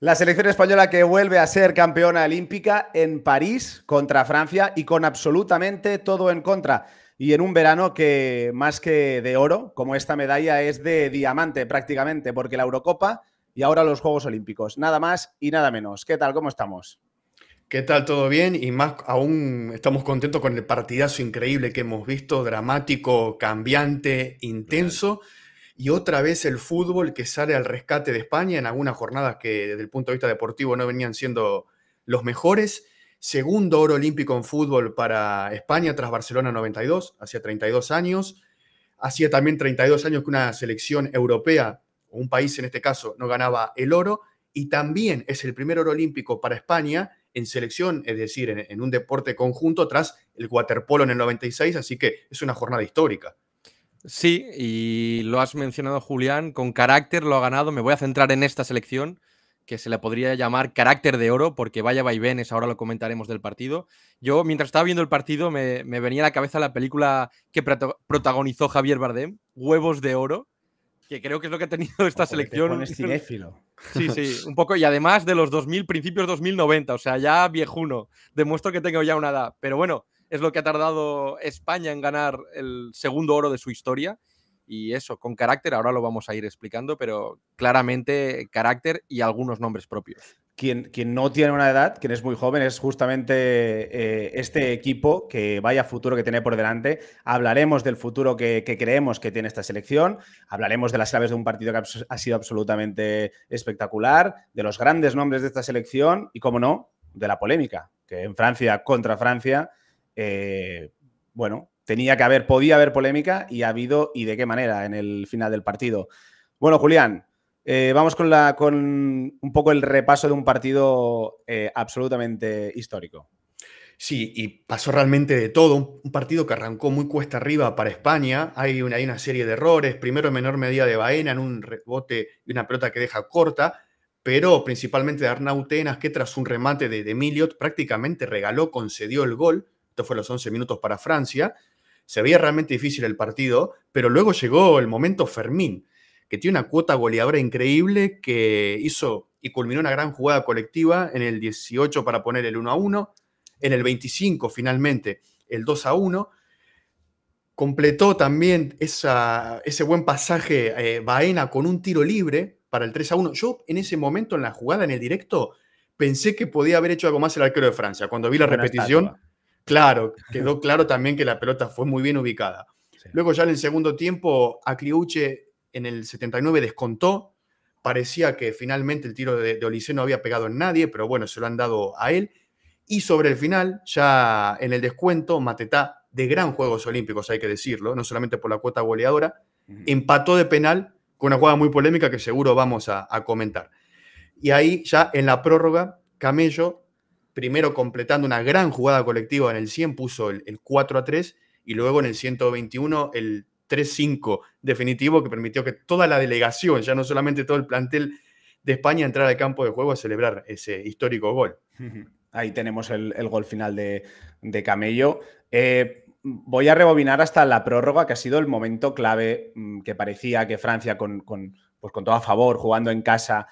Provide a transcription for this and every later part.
La selección española que vuelve a ser campeona olímpica en París contra Francia y con absolutamente todo en contra. Y en un verano que más que de oro, como esta medalla, es de diamante prácticamente, porque la Eurocopa y ahora los Juegos Olímpicos. Nada más y nada menos. ¿Qué tal? ¿Cómo estamos? ¿Qué tal? ¿Todo bien? Y más aún estamos contentos con el partidazo increíble que hemos visto, dramático, cambiante, intenso y otra vez el fútbol que sale al rescate de España en algunas jornadas que desde el punto de vista deportivo no venían siendo los mejores. Segundo oro olímpico en fútbol para España tras Barcelona 92, hacía 32 años. Hacía también 32 años que una selección europea, o un país en este caso, no ganaba el oro. Y también es el primer oro olímpico para España en selección, es decir, en, en un deporte conjunto tras el waterpolo en el 96, así que es una jornada histórica. Sí, y lo has mencionado, Julián, con carácter lo ha ganado. Me voy a centrar en esta selección, que se le podría llamar carácter de oro, porque vaya vaivenes, ahora lo comentaremos del partido. Yo, mientras estaba viendo el partido, me, venía a la cabeza la película que protagonizó Javier Bardem, Huevos de Oro, que creo que es lo que ha tenido esta selección. Un cinéfilo. Sí, sí, un poco. Y además de los 2000, principios 2090, o sea, ya viejuno. Demuestro que tengo ya una edad. Pero bueno, es lo que ha tardado España en ganar el segundo oro de su historia. Y eso, con carácter, ahora lo vamos a ir explicando, pero claramente carácter y algunos nombres propios. Quien, no tiene una edad, quien es muy joven, es justamente eh, este equipo que vaya futuro que tiene por delante. Hablaremos del futuro que, creemos que tiene esta selección, hablaremos de las claves de un partido que ha, ha sido absolutamente espectacular, de los grandes nombres de esta selección y, como no, de la polémica, que en Francia contra Francia eh, bueno, tenía que haber, podía haber polémica y ha habido y de qué manera en el final del partido. Bueno, Julián, eh, vamos con, un poco el repaso de un partido eh, absolutamente histórico. Sí, y pasó realmente de todo. Un partido que arrancó muy cuesta arriba para España. Hay una, serie de errores. Primero, en menor medida de Baena, en un rebote y una pelota que deja corta. Pero principalmente de Arnautenas, que tras un remate de, de prácticamente regaló, concedió el gol fue los 11 minutos para Francia, se veía realmente difícil el partido, pero luego llegó el momento Fermín, que tiene una cuota goleadora increíble que hizo y culminó una gran jugada colectiva en el 18 para poner el 1 a 1, en el 25 finalmente el 2 a 1. Completó también esa, ese buen pasaje eh, Baena con un tiro libre para el 3 a 1. Yo en ese momento en la jugada, en el directo, pensé que podía haber hecho algo más el arquero de Francia. Cuando vi la repetición, Claro, quedó claro también que la pelota fue muy bien ubicada. Luego ya en el segundo tiempo, Acriuche en el 79 descontó. Parecía que finalmente el tiro de, de no había pegado en nadie, pero bueno, se lo han dado a él. Y sobre el final, ya en el descuento, Matetá, de gran Juegos Olímpicos, hay que decirlo, no solamente por la cuota goleadora, empató de penal con una jugada muy polémica que seguro vamos a comentar. Y ahí ya en la prórroga, Camello primero completando una gran jugada colectiva en el 100, puso el, 4 a 3 y luego en el 121 el 3-5 definitivo que permitió que toda la delegación, ya no solamente todo el plantel de España, entrara al campo de juego a celebrar ese histórico gol. Ahí tenemos el, gol final de, Camello. Eh, voy a rebobinar hasta la prórroga, que ha sido el momento clave mm, que parecía que Francia, con, pues con todo a favor, jugando en casa,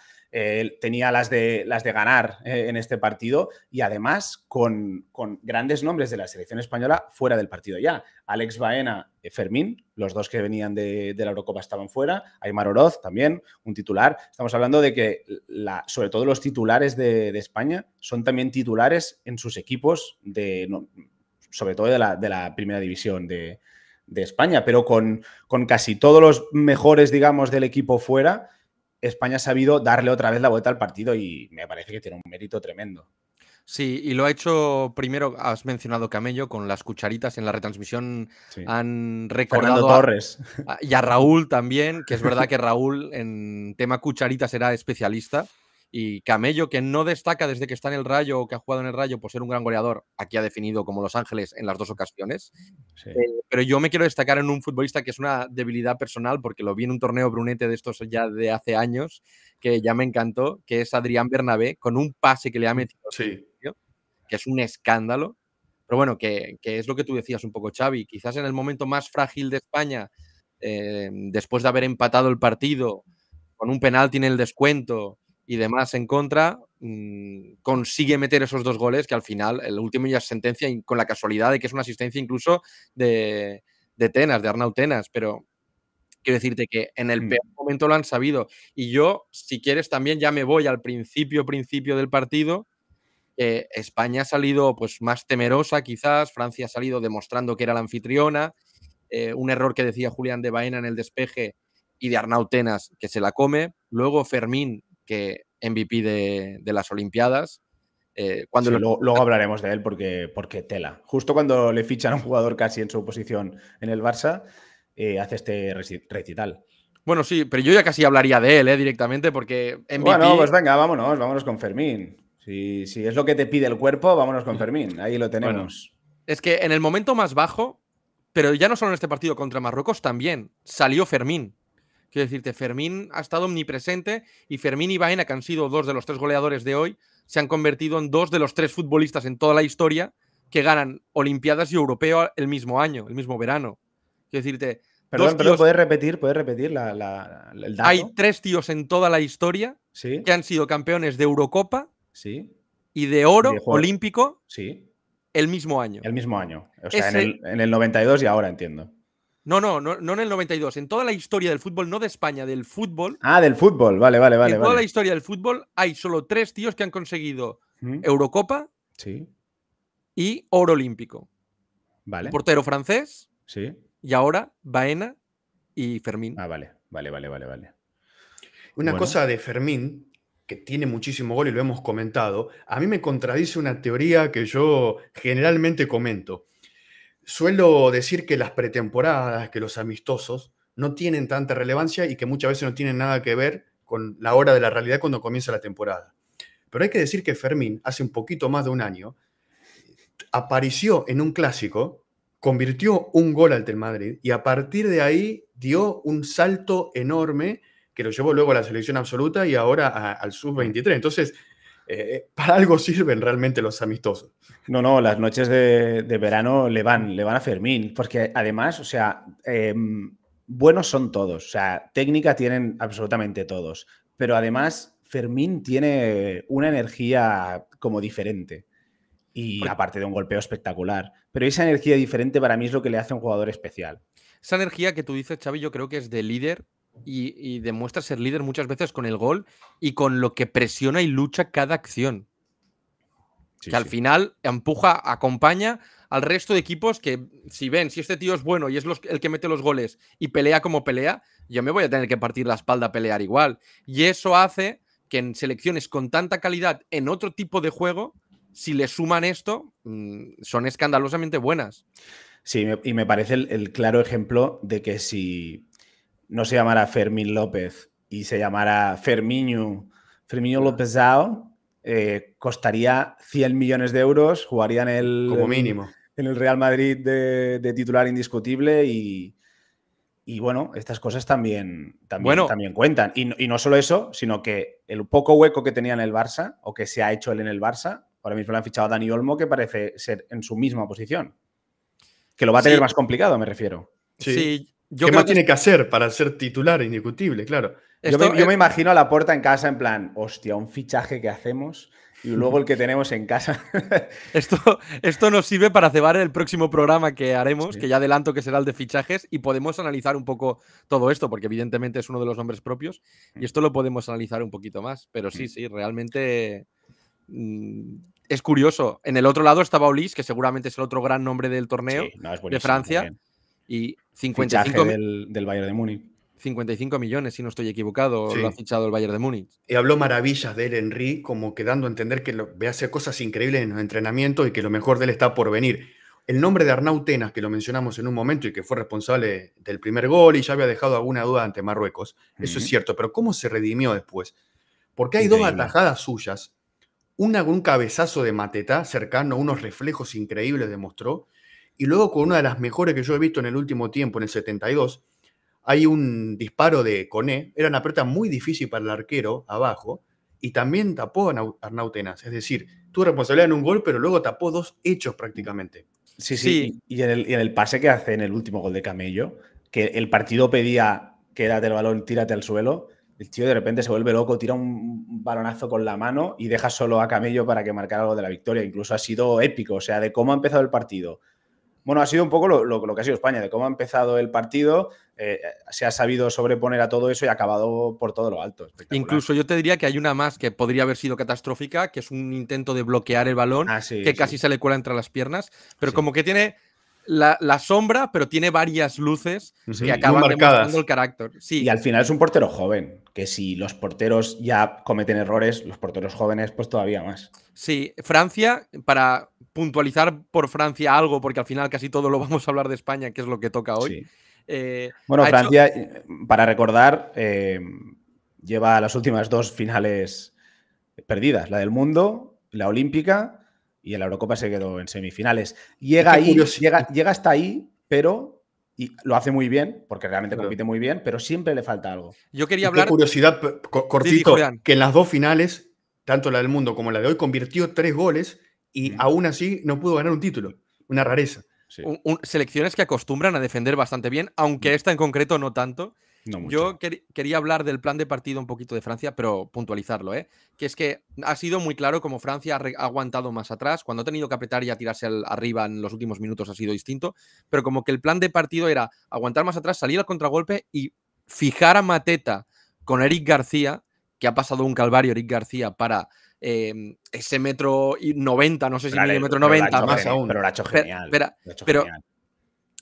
tenía las de, las de ganar eh, en este partido y además con, grandes nombres de la selección española fuera del partido ya. Alex Baena, eh, Fermín, los dos que venían de, de, la Eurocopa estaban fuera, Aymar Oroz también, un titular. Estamos hablando de que sobre todo los titulares de, España son también titulares en sus equipos, de, sobre todo de la, primera división de, España, pero con, con casi todos los mejores, digamos, del equipo fuera España ha sabido darle otra vez la vuelta al partido y me parece que tiene un mérito tremendo. Sí, y lo ha hecho primero, has mencionado Camello, con las cucharitas en la retransmisión han recordado Torres. y a Raúl también, que es verdad que Raúl en tema cucharitas era especialista. Y Camello, que no destaca desde que está en el Rayo o que ha jugado en el Rayo por ser un gran goleador, aquí ha definido como Los Ángeles en las dos ocasiones. Eh, pero yo me quiero destacar en un futbolista que es una debilidad personal, porque lo vi en un torneo brunete de estos ya de hace años, que ya me encantó, que es Adrián Bernabé, con un pase que le ha mm, metido, que es un escándalo. Pero bueno, que, es lo que tú decías un poco, Xavi. Quizás en el momento más frágil de España, eh, después de haber empatado el partido, con un penalti en el descuento, y demás en contra, mm, consigue meter esos dos goles que al final, el último ya es sentencia con la casualidad de que es una asistencia incluso de, de Tenas, de Arnau Tenas, pero quiero decirte que en el mm. peor momento lo han sabido. Y yo, si quieres, también ya me voy al principio, principio del partido. España ha salido pues, más temerosa, quizás. Francia ha salido demostrando que era la anfitriona. Eh, un error que decía Julián de Baena en el despeje y de Arnautenas, que se la come. Luego Fermín que MVP de, las Olimpiadas. Eh, cuando luego, hablaremos de él porque, porque tela. Justo cuando le fichan a un jugador casi en su posición en el Barça, eh, hace este recital. Bueno, sí, pero yo ya casi hablaría de él eh, directamente porque MVP... Bueno, pues venga, vámonos, vámonos con Fermín. Si, si, es lo que te pide el cuerpo, vámonos con mm. Fermín. Ahí lo tenemos. es que en el momento más bajo, pero ya no solo en este partido contra Marruecos, también salió Fermín. Quiero decirte, Fermín ha estado omnipresente y Fermín y Baena, que han sido dos de los tres goleadores de hoy, se han convertido en dos de los tres futbolistas en toda la historia que ganan Olimpiadas y Europeo el mismo año, el mismo verano. Quiero decirte. Perdón, pero puedes repetir, puedes repetir la, el dato. Hay tres tíos en toda la historia que han sido campeones de Eurocopa ¿Sí? y de oro olímpico el mismo año. El mismo año. O sea, en el 92 y ahora entiendo. No, no, no, en el 92. En toda la historia del fútbol, no de España, del fútbol. Ah, del fútbol, vale, vale, vale. En toda la historia del fútbol hay solo tres tíos que han conseguido Eurocopa sí. y oro olímpico. Vale. portero francés. Sí. Y ahora Baena y Fermín. Ah, vale, vale, vale, vale, vale. Una cosa de Fermín, que tiene muchísimo gol y lo hemos comentado, a mí me contradice una teoría que yo generalmente comento suelo decir que las pretemporadas, que los amistosos, no tienen tanta relevancia y que muchas veces no tienen nada que ver con la hora de la realidad cuando comienza la temporada. Pero hay que decir que Fermín, hace un poquito más de un año, apareció en un clásico, convirtió un gol al Tel Madrid y a partir de ahí dio un salto enorme que lo llevó luego a la selección absoluta y ahora al sub-23. Entonces, eh, eh, para algo sirven realmente los amistosos. No, no, las noches de, verano le van, le van a Fermín, porque además, o sea, em, buenos son todos, o sea, técnica tienen absolutamente todos, pero además Fermín tiene una energía como diferente. Y aparte de un golpeo espectacular. Pero esa energía diferente para mí es lo que le hace un jugador especial. Esa energía que tú dices, Xavi, yo creo que es de líder y, demuestra ser líder muchas veces con el gol y con lo que presiona y lucha cada acción. que al final empuja, acompaña al resto de equipos que si ven, si este tío es bueno y es el que mete los goles y pelea como pelea, yo me voy a tener que partir la espalda a pelear igual. Y eso hace que en selecciones con tanta calidad en otro tipo de juego, si le suman esto, mm, son escandalosamente buenas. Sí, y me parece el claro ejemplo de que si no se llamara Fermín López y se llamara Fermiño, Fermiño López eh, costaría 100 millones de euros, jugaría en el, Como mínimo. En el Real Madrid de, titular indiscutible y, bueno, estas cosas también, también cuentan. Y no, solo eso, sino que el poco hueco que tenía en el Barça o que se ha hecho él en el Barça, ahora mismo le han fichado a Dani Olmo que parece ser en su misma posición. Que lo va a tener más complicado, me refiero. sí. ¿Qué más tiene que hacer para ser titular indiscutible? Claro. yo, me, imagino a la puerta en casa en plan, hostia, un fichaje que hacemos y luego el que tenemos en casa. esto, esto nos sirve para cebar el próximo programa que haremos, que ya adelanto que será el de fichajes, y podemos analizar un poco todo esto, porque evidentemente es uno de los nombres propios, y mm. esto lo podemos analizar un poquito más. Pero sí, mm. sí, realmente mm, es curioso. En el otro lado estaba Olis, que seguramente es el otro gran nombre del torneo de Francia. Y 55 del, Bayern de Múnich. 55 millones, si no estoy equivocado, lo ha fichado el Bayern de Múnich. Y habló maravillas de él, Henry, como que dando a entender que lo, hace cosas increíbles en los entrenamientos y que lo mejor de él está por venir. El nombre de Arnau Tenas, que lo mencionamos en un momento y que fue responsable del primer gol y ya había dejado alguna duda ante Marruecos, eso es cierto, pero ¿cómo se redimió después? Porque hay dos atajadas suyas, una con un cabezazo de Mateta cercano, unos reflejos increíbles demostró, y luego con una de las mejores que yo he visto en el último tiempo, en el 72, hay un disparo de Coné, era una pelota muy difícil para el arquero abajo, y también tapó a Arnautenas, es decir, tu responsabilidad en un gol, pero luego tapó dos hechos prácticamente. Sí, sí, Y, en el, en el pase que hace en el último gol de Camello, que el partido pedía quédate el balón, tírate al suelo, el tío de repente se vuelve loco, tira un balonazo con la mano y deja solo a Camello para que marcara algo de la victoria. Incluso ha sido épico, o sea, de cómo ha empezado el partido, bueno, ha sido un poco lo, que ha sido España, de cómo ha empezado el partido, eh, se ha sabido sobreponer a todo eso y ha acabado por todo lo alto. Incluso yo te diría que hay una más que podría haber sido catastrófica, que es un intento de bloquear el balón, ah, que casi se le cuela entre las piernas, pero como que tiene la, sombra, pero tiene varias luces que acaban demostrando el carácter. Y al final es un portero joven, que si los porteros ya cometen errores, los porteros jóvenes pues todavía más. Sí, Francia, para puntualizar por Francia algo, porque al final casi todo lo vamos a hablar de España, que es lo que toca hoy. Eh, bueno, Francia, eh, para recordar, eh, lleva las últimas dos finales perdidas, la del mundo, la olímpica y la Eurocopa se quedó en semifinales. Llega ahí, llega, hasta ahí, pero y lo hace muy bien, porque realmente compite muy bien, pero siempre le falta algo. Yo quería hablar. curiosidad cortito, que en las dos finales, tanto la del mundo como la de hoy, convirtió tres goles y aún así no pudo ganar un título. Una rareza. selecciones que acostumbran a defender bastante bien, aunque mm. esta en concreto no tanto. Yo quería hablar del plan de partido un poquito de Francia, pero puntualizarlo, ¿eh? Que es que ha sido muy claro como Francia ha aguantado más atrás. Cuando ha tenido que apretar y a tirarse al arriba en los últimos minutos ha sido distinto. Pero como que el plan de partido era aguantar más atrás, salir al contragolpe y fijar a Mateta con Eric García, que ha pasado un calvario Eric García para eh, ese metro y 90, no sé si mide metro 90. Más aún. Pero lo ha hecho genial. Pero, pero, genial.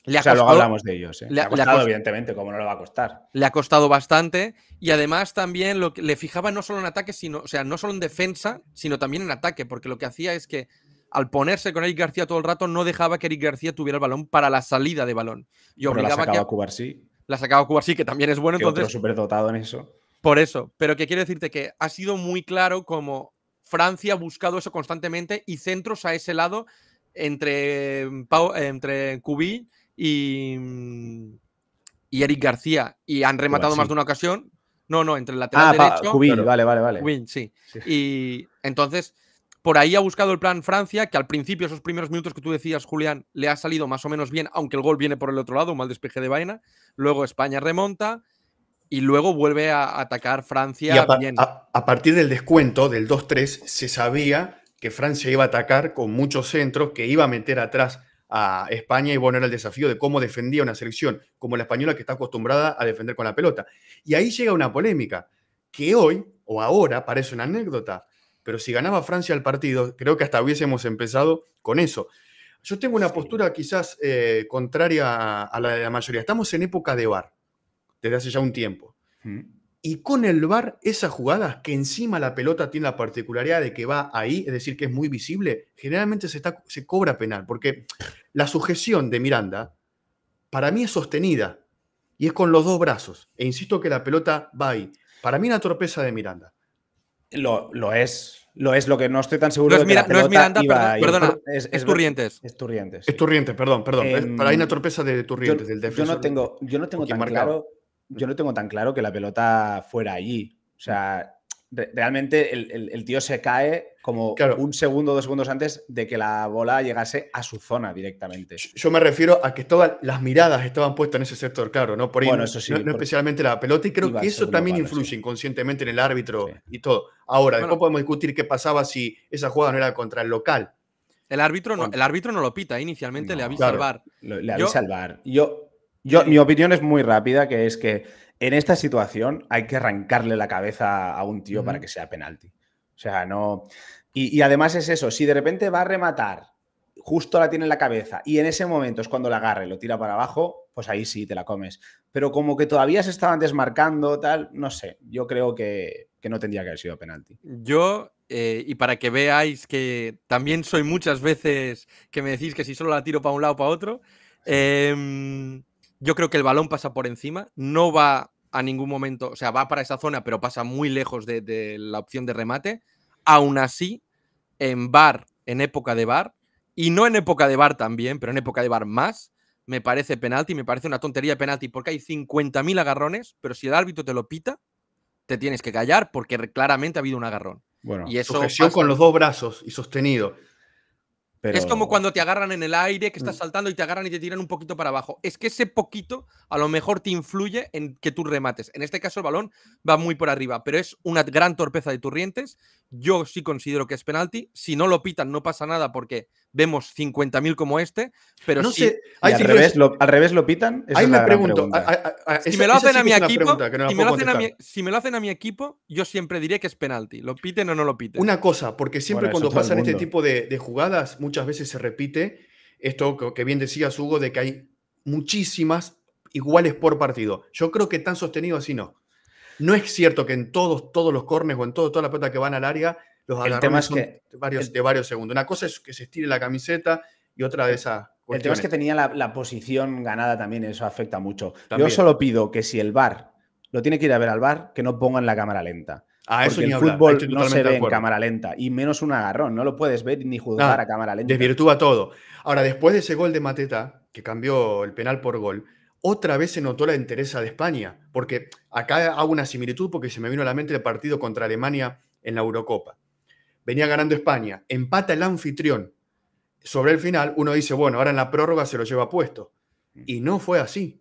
Le ha o sea, hablamos de ellos. ¿eh? Le, ha costado, evidentemente, como no le va a costar. Le ha costado bastante. Y además también lo que, le fijaba no solo en ataque, sino, o sea, no solo en defensa, sino también en ataque, porque lo que hacía es que al ponerse con Eric García todo el rato, no dejaba que Eric García tuviera el balón para la salida de balón. Y obligaba la sacaba a sí. La sacaba Cuba sí, que también es bueno. Que entonces, súper dotado en eso. Por eso. Pero que quiero decirte que ha sido muy claro como Francia ha buscado eso constantemente y centros a ese lado entre, mm, entre Cubi y, mm, y Eric García. Y han rematado más de una ocasión. No, no, entre el lateral ah, derecho. vale, vale, vale. Cubín, sí. Y entonces, por ahí ha buscado el plan Francia, que al principio, esos primeros minutos que tú decías, Julián, le ha salido más o menos bien, aunque el gol viene por el otro lado, un mal despeje de vaina. Luego España remonta y luego vuelve a atacar Francia. a, partir del descuento del 2-3 se sabía que Francia iba a atacar con muchos centros, que iba a meter atrás a España y bueno, era el desafío de cómo defendía una selección como la española que está acostumbrada a defender con la pelota. Y ahí llega una polémica que hoy o ahora parece una anécdota, pero si ganaba Francia el partido, creo que hasta hubiésemos empezado con eso. Yo tengo una postura quizás eh, contraria a la de la mayoría. Estamos en época de bar desde hace ya un tiempo. Y con el bar esas jugadas que encima la pelota tiene la particularidad de que va ahí, es decir, que es muy visible, generalmente se, está, se cobra penal, porque la sujeción de Miranda para mí es sostenida y es con los dos brazos. E insisto que la pelota va ahí. Para mí una torpeza de Miranda. Lo, lo es, lo es, lo que no estoy tan seguro no es es Miranda, perdona, es, Turrientes. Es Turrientes. perdón, perdón. para ahí una em, torpeza de Turrientes, del defensor. Yo no tengo, yo no tengo tan marcado. claro yo no tengo tan claro que la pelota fuera allí. O mm. sea, realmente el, tío se cae como un segundo, dos segundos antes de que la bola llegase a su zona directamente. Yo me refiero a que todas las miradas estaban puestas en ese sector, claro, ¿no? Por bueno, eso sí, especialmente la pelota, y creo que eso también influye inconscientemente en el árbitro y todo. Ahora, ¿no podemos discutir qué pasaba si esa jugada no era contra el local. El árbitro no, el árbitro no lo pita, inicialmente le avisa al bar. le avisa al bar. Yo, mi opinión es muy rápida, que es que en esta situación hay que arrancarle la cabeza a un tío para que sea penalti. O sea, no. Y, además es eso, si de repente va a rematar, justo la tiene en la cabeza y en ese momento es cuando la agarre, lo tira para abajo, pues ahí sí te la comes. Pero como que todavía se estaban desmarcando, tal, no sé, yo creo que, no tendría que haber sido penalti. Yo, eh, y para que veáis que también soy muchas veces que me decís que si solo la tiro para un lado o para otro, eh, yo creo que el balón pasa por encima, no va a ningún momento, o sea, va para esa zona, pero pasa muy lejos de, la opción de remate. Aún así, en bar, en época de bar, y no en época de bar también, pero en época de bar más, me parece penalti, me parece una tontería de penalti, porque hay 50.000 agarrones, pero si el árbitro te lo pita, te tienes que callar porque claramente ha habido un agarrón. Bueno, y eso sujeción con los dos brazos y sostenido. Es como cuando te agarran en el aire, que estás mm. saltando y te agarran y te tiran un poquito para abajo. Es que ese poquito a lo mejor te influye en que tú remates. En este caso el balón va muy por arriba, pero es una gran torpeza de Turrientes yo sí considero que es penalti. Si no lo pitan, no pasa nada porque vemos 50.000 como este. Pero al, revés, lo, pitan. Ahí me pregunto. Si me lo hacen a mi equipo, yo siempre diré que es penalti. Lo piten o no lo piten. Una cosa, porque siempre cuando pasan este tipo de, de jugadas, muchas veces se repite esto que bien decías, Hugo, de que hay muchísimas iguales por partido. Yo creo que tan sostenido así no. No es cierto que en todos, todos los cornes o en todo, toda la pelota que van al área, los agarrones son que, varios, de varios segundos. Una cosa es que se estire la camiseta y otra de El tema es que tenía la, posición ganada también, eso afecta mucho. Yo solo pido que si el bar lo tiene que ir a ver al bar, que no pongan la cámara lenta. Ah, eso ni el fútbol no se ve en cámara lenta y menos un agarrón, no lo puedes ver ni jugar a cámara lenta. Desvirtúa todo. Ahora, después de ese gol de Mateta, que cambió el penal por gol, otra vez se notó la entereza de España, porque acá hago una similitud porque se me vino a la mente el partido contra Alemania en la Eurocopa. Venía ganando España, empata el anfitrión. Sobre el final, uno dice, bueno, ahora en la prórroga se lo lleva puesto. Mm. Y no fue así.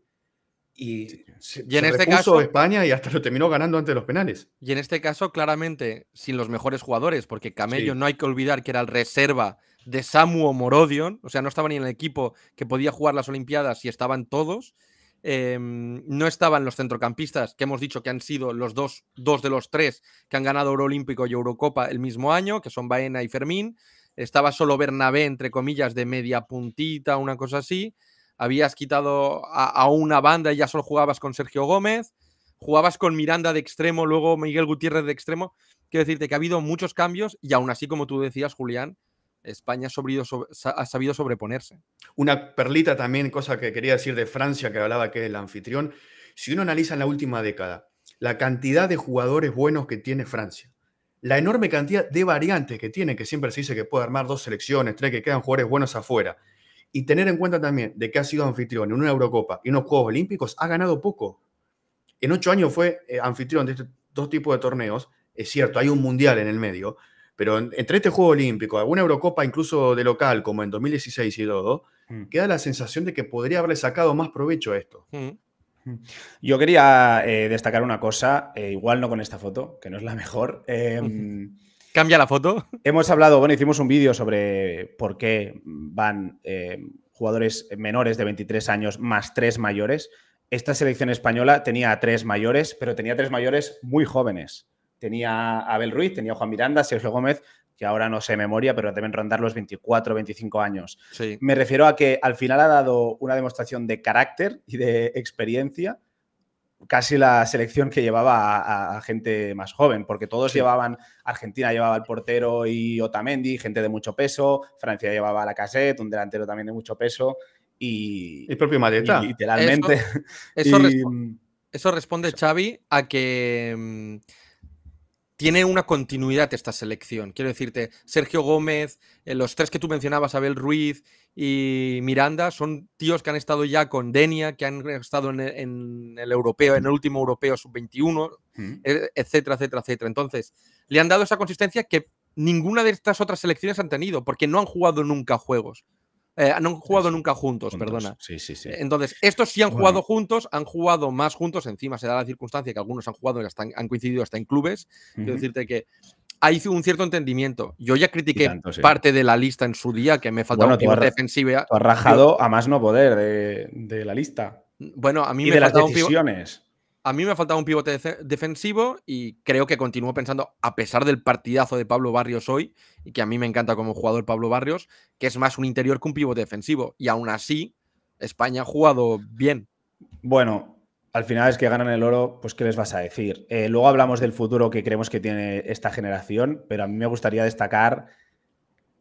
Y, en este caso España y hasta lo terminó ganando ante los penales. Y en este caso, claramente, sin los mejores jugadores, porque Camello no hay que olvidar que era el reserva de Samu Morodion, o sea, no estaba ni en el equipo que podía jugar las Olimpiadas y estaban todos. Em, no estaban los centrocampistas, que hemos dicho que han sido los dos, dos de los tres que han ganado Euroolímpico y Eurocopa el mismo año, que son Baena y Fermín. Estaba solo Bernabé, entre comillas, de media puntita, una cosa así. Habías quitado a, a una banda y ya solo jugabas con Sergio Gómez. Jugabas con Miranda de extremo, luego Miguel Gutiérrez de extremo. Quiero decirte que ha habido muchos cambios y aún así, como tú decías, Julián, España ha sabido sobreponerse. Una perlita también, cosa que quería decir de Francia, que hablaba que es el anfitrión. Si uno analiza en la última década la cantidad de jugadores buenos que tiene Francia, la enorme cantidad de variantes que tiene, que siempre se dice que puede armar dos selecciones, tres, que quedan jugadores buenos afuera, y tener en cuenta también de que ha sido anfitrión en una Eurocopa y unos Juegos Olímpicos, ha ganado poco. En ocho años fue eh, anfitrión de estos dos tipos de torneos, es cierto, hay un mundial en el medio, pero entre este juego olímpico, alguna Eurocopa incluso de local, como en 2016 y todo, mm. queda la sensación de que podría haberle sacado más provecho a esto. Mm. Mm. Yo quería eh, destacar una cosa, eh, igual no con esta foto, que no es la mejor. Em, ¿Cambia la foto? Hemos hablado, bueno, hicimos un vídeo sobre por qué van eh, jugadores menores de 23 años más tres mayores. Esta selección española tenía tres mayores, pero tenía tres mayores muy jóvenes tenía Abel Ruiz, tenía a Juan Miranda, Sergio Gómez, que ahora no sé memoria, pero deben rondar los 24, 25 años. Sí. Me refiero a que al final ha dado una demostración de carácter y de experiencia, casi la selección que llevaba a, gente más joven, porque todos llevaban, Argentina llevaba al portero y Otamendi, gente de mucho peso, Francia llevaba a la cassette, un delantero también de mucho peso, y... El propio Maleta. literalmente. Eso, responde, Xavi, a que... Mm, tiene una continuidad esta selección. Quiero decirte, Sergio Gómez, eh, los tres que tú mencionabas, Abel Ruiz y Miranda, son tíos que han estado ya con Denia, que han estado en, el europeo, en el último europeo sub-21, mm. eh, etcétera, etcétera, etcétera. Entonces, le han dado esa consistencia que ninguna de estas otras selecciones han tenido, porque no han jugado nunca juegos no eh, han jugado nunca juntos, perdona. Sí, sí, sí. Eh, entonces, estos sí han jugado juntos, han jugado más juntos. Encima se da la circunstancia que algunos han jugado y han coincidido hasta en clubes. Quiero decirte que hay un cierto entendimiento. Yo ya critiqué parte de la lista en su día, que me faltaba una un pivote defensivo. rajado a más no poder de, la lista. Bueno, a mí y me de las decisiones. A mí me ha faltado un pivote defensivo y creo que continúo pensando, a pesar del partidazo de Pablo Barrios hoy, y que a mí me encanta como jugador Pablo Barrios, que es más un interior que un pivote defensivo. Y aún así, España ha jugado bien. Bueno, al final es que ganan el oro, pues ¿qué les vas a decir? Eh, luego hablamos del futuro que creemos que tiene esta generación, pero a mí me gustaría destacar,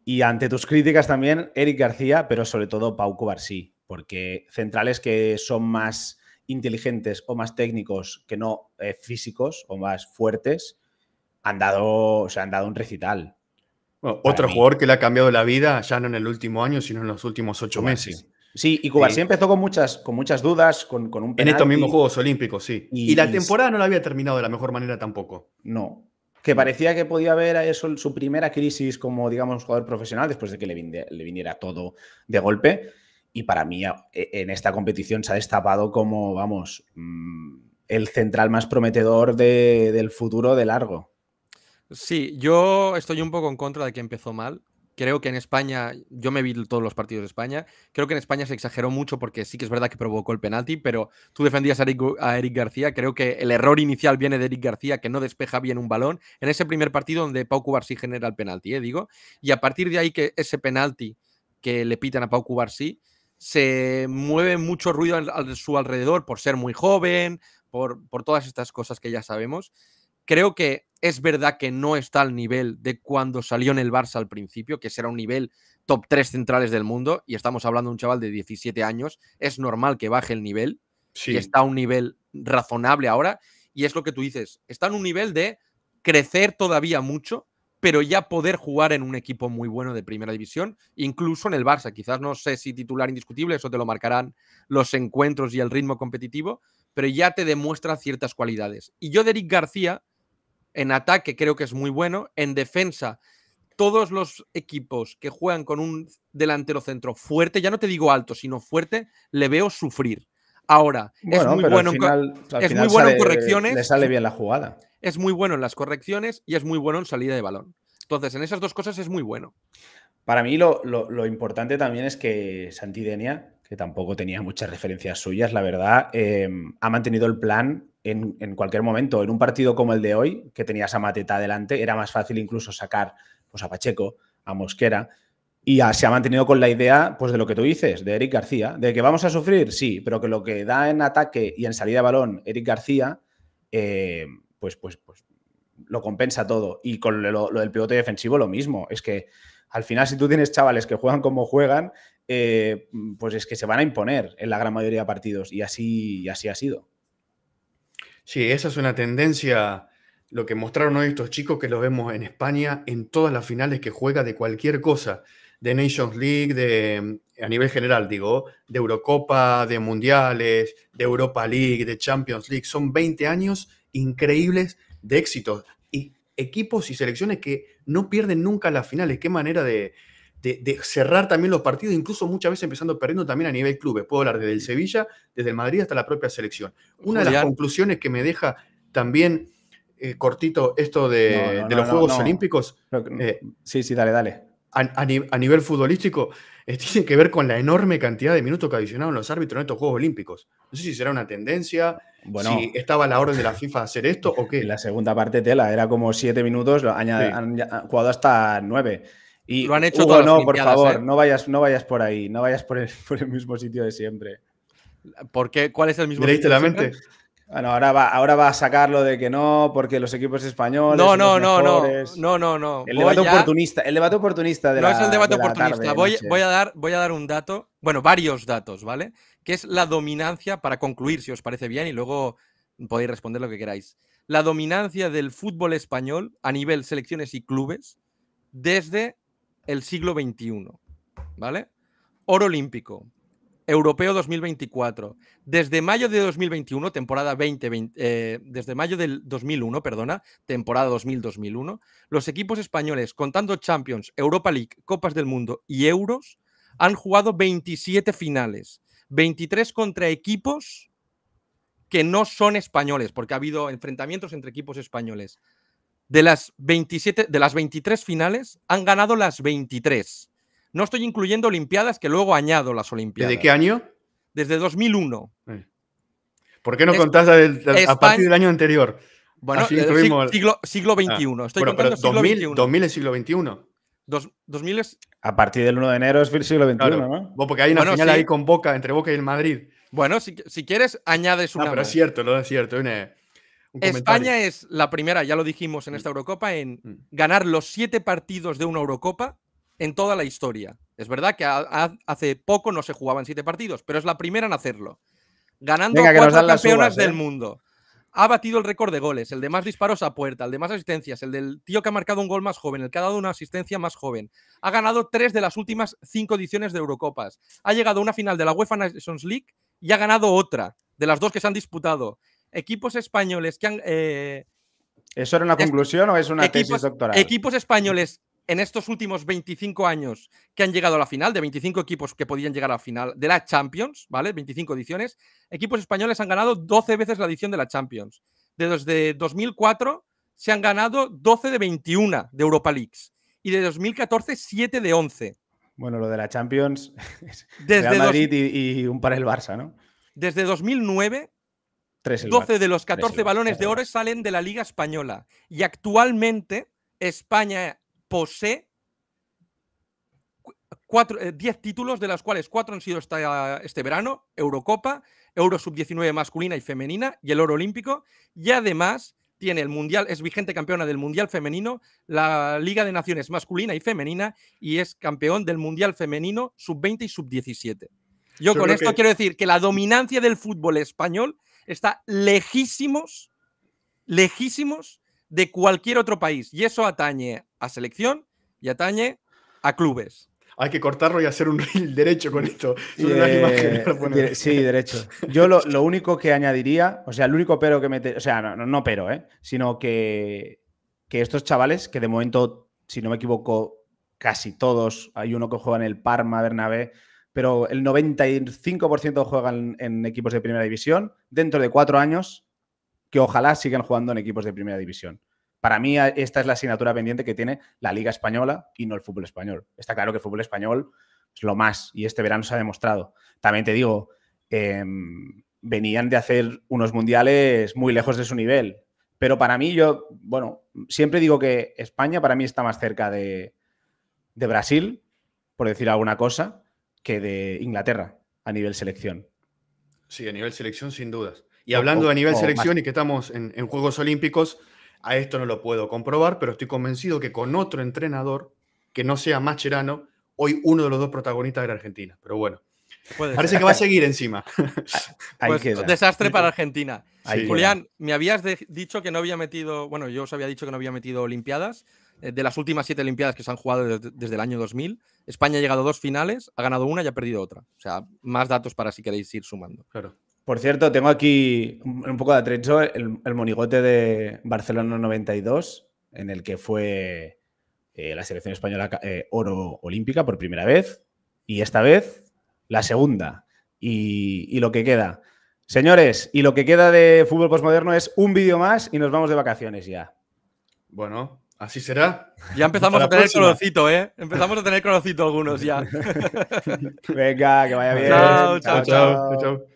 y ante tus críticas también, Eric García, pero sobre todo Pau sí porque centrales que son más inteligentes o más técnicos que no eh, físicos o más fuertes, han dado, o sea, han dado un recital. otro jugador que le ha cambiado la vida, ya no en el último año, sino en los últimos ocho meses. Sí, y cuba sí. Eh, empezó con muchas, con muchas dudas, con, con un En estos mismos Juegos Olímpicos, sí. Y, la temporada no la había terminado de la mejor manera tampoco. No. Que parecía que podía haber eso, su primera crisis como, digamos, jugador profesional, después de que le, le viniera todo de golpe. Y para mí, e, en esta competición se ha destapado como, vamos, mm, el central más prometedor del futuro de largo. Sí, yo estoy un poco en contra de que empezó mal. Creo que en España, yo me vi todos los partidos de España, creo que en España se exageró mucho porque sí que es verdad que provocó el penalti, pero tú defendías a Eric, García, creo que el error inicial viene de Eric García, que no despeja bien un balón, en ese primer partido donde Pau Cubarsí genera el penalti, ¿eh, digo, y a partir de ahí que ese penalti que le pitan a Pau Cubarsí, se mueve mucho ruido a su alrededor por ser muy joven, por, todas estas cosas que ya sabemos. Creo que es verdad que no está al nivel de cuando salió en el Barça al principio, que será un nivel top 3 centrales del mundo, y estamos hablando de un chaval de 17 años, es normal que baje el nivel, si está a un nivel razonable ahora, y es lo que tú dices, está en un nivel de crecer todavía mucho, pero ya poder jugar en un equipo muy bueno de primera división, incluso en el Barça. Quizás no sé si titular indiscutible, eso te lo marcarán los encuentros y el ritmo competitivo, pero ya te demuestra ciertas cualidades. Y yo de García, en ataque creo que es muy bueno, en defensa, todos los equipos que juegan con un delantero centro fuerte, ya no te digo alto, sino fuerte, le veo sufrir. Ahora, es muy bueno, en correcciones. Le sale bien la jugada. Es muy bueno en las correcciones y es muy bueno en salida de balón. Entonces, en esas dos cosas es muy bueno. Para mí lo, importante también es que Santidenia, que tampoco tenía muchas referencias suyas, la verdad, em, ha mantenido el plan en, cualquier momento. En un partido como el de hoy, que tenías a Mateta adelante, era más fácil incluso sacar pues, a Pacheco, a Mosquera, y se ha mantenido con la idea, pues, de lo que tú dices, de Eric García, de que vamos a sufrir, sí, pero que lo que da en ataque y en salida de balón Eric García, eh, pues, pues, pues, lo compensa todo. Y con lo, del pivote defensivo, lo mismo. Es que al final, si tú tienes chavales que juegan como juegan, eh, pues es que se van a imponer en la gran mayoría de partidos. Y así, así ha sido. Sí, esa es una tendencia lo que mostraron hoy estos chicos que lo vemos en España en todas las finales que juega de cualquier cosa de Nations League, de, a nivel general, digo, de Eurocopa, de Mundiales, de Europa League, de Champions League. Son 20 años increíbles de éxitos y equipos y selecciones que no pierden nunca las finales. Qué manera de, cerrar también los partidos, incluso muchas veces empezando perdiendo también a nivel clubes. Puedo hablar desde el Sevilla, desde el Madrid hasta la propia selección. Una de las conclusiones que me deja también eh, cortito esto de, los Juegos Olímpicos. Eh, sí, sí, dale, dale a, nivel futbolístico eh, tiene que ver con la enorme cantidad de minutos que adicionaron los árbitros en estos Juegos Olímpicos. No sé si será una tendencia, bueno, si estaba la orden de la FIFA hacer esto o qué. La segunda parte tela, era como siete minutos, lo, han, jugado hasta nueve. Y lo han hecho no, por favor, ¿eh? no, vayas, no vayas por ahí, no vayas por el, mismo sitio de siempre. ¿Cuál es el mismo sitio? la bueno, ahora va, ahora va a sacarlo de que no, porque los equipos españoles. No, no, no, no, no, no, no. El debate oportunista, el debate oportunista de no No es el debate oportunista. voy, a dar, voy a dar un dato, bueno, varios datos, ¿vale? Que es la dominancia, para concluir, si os parece bien, y luego podéis responder lo que queráis. La dominancia del fútbol español a nivel selecciones y clubes desde el siglo XXI, ¿vale? Oro olímpico, Europeo 2024. Desde mayo de 2021, temporada 20, eh, desde mayo del 2001, perdona, temporada 2000-2001, los equipos españoles, contando Champions, Europa League, Copas del Mundo y Euros, han jugado 27 finales, 23 contra equipos que no son españoles, porque ha habido enfrentamientos entre equipos españoles. De las 27, de las 23 finales, han ganado las 23. No estoy incluyendo Olimpiadas, que luego añado las Olimpiadas. ¿Desde qué año? Desde 2001. ¿Por qué no contás a, partir del año anterior? Bueno, eh, siglo, siglo, XXI. Ah, 2000, es siglo XXI. 2000 es... A partir del 1 de enero es siglo XXI, ¿no? Porque hay una señal ahí con Boca, entre Boca y el Madrid. Bueno, si, quieres, añades una. No, pero es cierto, lo es cierto. España es la primera, ya lo dijimos en mm. esta Eurocopa, en mm. ganar los siete partidos de una Eurocopa en toda la historia. Es verdad que hace poco no se jugaban siete partidos, pero es la primera en hacerlo. Ganando cuatro campeonas del ¿eh? mundo. Ha batido el récord de goles, el de más disparos a puerta, el de más asistencias, el del tío que ha marcado un gol más joven, el que ha dado una asistencia más joven. Ha ganado tres de las últimas cinco ediciones de Eurocopas. Ha llegado a una final de la UEFA Nations League y ha ganado otra, de las dos que se han disputado. Equipos españoles que han... Eh, ¿Eso era una conclusión o es una tesis doctoral? Equipos españoles en estos últimos 25 años que han llegado a la final, de 25 equipos que podían llegar a la final de la Champions, ¿vale? 25 ediciones, equipos españoles han ganado 12 veces la edición de la Champions. Desde 2004 se han ganado 12 de 21 de Europa Leagues y de 2014 7 de 11. Bueno, lo de la Champions desde Madrid y, un par el Barça, ¿no? Desde 2009 12 de los 14 balones de oro salen de la Liga Española y actualmente España posee 10 eh, títulos, de los cuales 4 han sido esta, este verano, Eurocopa, Euro Sub-19 masculina y femenina y el oro olímpico. Y además tiene el Mundial, es vigente campeona del Mundial femenino, la Liga de Naciones masculina y femenina y es campeón del Mundial femenino Sub-20 y Sub-17. Yo, con esto quiero decir que la dominancia del fútbol español está lejísimos, lejísimos de cualquier otro país. Y eso atañe a selección y atañe a clubes. Hay que cortarlo y hacer un reel derecho con esto. Eh, sí, derecho. Yo lo, único que añadiría, o sea, el único pero que me o sea, no, pero, eh, sino que, que estos chavales, que de momento, si no me equivoco, casi todos, hay uno que juega en el Parma, Bernabé, pero el 95% juegan en equipos de primera división. Dentro de cuatro años que ojalá sigan jugando en equipos de primera división. Para mí esta es la asignatura pendiente que tiene la Liga Española y no el fútbol español. Está claro que el fútbol español es lo más y este verano se ha demostrado. También te digo, em, venían de hacer unos mundiales muy lejos de su nivel. Pero para mí yo, bueno, siempre digo que España para mí está más cerca de, de Brasil, por decir alguna cosa, que de Inglaterra a nivel selección. Sí, a nivel selección sin dudas. Y hablando a nivel selección y que estamos en, Juegos Olímpicos, a esto no lo puedo comprobar, pero estoy convencido que con otro entrenador que no sea Mascherano, hoy uno de los dos protagonistas de Argentina. Pero bueno, parece que va a seguir encima. Pues, desastre para Argentina. Julián, me habías dicho que no había metido, bueno, yo os había dicho que no había metido Olimpiadas. Eh, de las últimas siete Olimpiadas que se han jugado desde el año 2000, España ha llegado a dos finales, ha ganado una y ha perdido otra. O sea, más datos para si queréis ir sumando. Claro. Por cierto, tengo aquí un poco de atrecho el, monigote de Barcelona 92, en el que fue eh, la selección española eh, oro olímpica por primera vez y esta vez la segunda. Y, lo que queda. Señores, y lo que queda de fútbol postmoderno es un vídeo más y nos vamos de vacaciones ya. Bueno, así será. Ya empezamos a tener conocito, ¿eh? Empezamos a tener conocito algunos ya. Venga, que vaya bien. chao. chao. chao. chao.